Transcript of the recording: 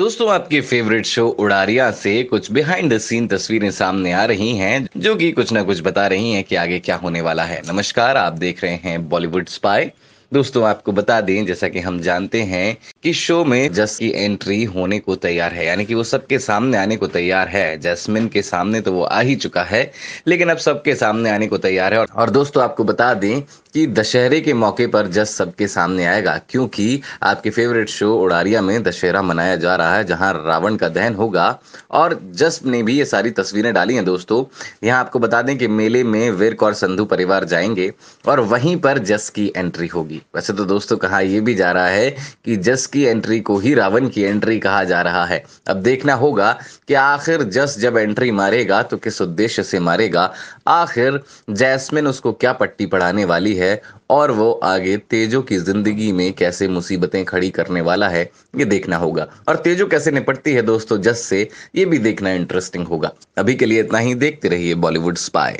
दोस्तों आपके favourite show उड़ारिया से कुछ बिहाइंड द सीन तस्वीरें सामने आ रही हैं जो कि कुछ ना कुछ बता रही हैं कि आगे क्या होने वाला है नमस्कार आप देख रहे हैं बॉलीवुड स्पाई दोस्तों आपको बता दें जैसा कि हम जानते हैं कि शो में जस की एंट्री होने को तैयार है यानी कि वो सबके सामने आने को तैयार है जैस्मिन के सामने तो वो आ ही चुका है लेकिन अब सबके सामने आने को तैयार है और दोस्तों आपको बता दें कि दशहरे के मौके पर जस सबके सामने आएगा क्योंकि आपके फेवरेट शो उड़ारिया में दशहरा मनाया जा रहा है जहां रावण का दहन होगा और जस ने भी ये सारी तस्वीरें डाली हैं दोस्तों यहां आपको बता दें कि मेले में विरक और संधु परिवार जाएंगे और वहीं पर जस की एंट्री होगी वैसे तो दोस्तों कहा यह भी जा रहा है कि जस की एंट्री को ही रावण की एंट्री कहा जा रहा है अब देखना होगा कि आखिर जस जब एंट्री मारेगा तो किस उद्देश्य से मारेगा आखिर जैस्मिन उसको क्या पट्टी पढ़ाने वाली है और वो आगे तेजो की जिंदगी में कैसे मुसीबतें खड़ी करने वाला है ये देखना होगा और तेजो कैसे निपटती है दोस्तों जस से ये भी देखना इंटरेस्टिंग होगा अभी के लिए इतना ही देखते रहिए बॉलीवुड स्पाई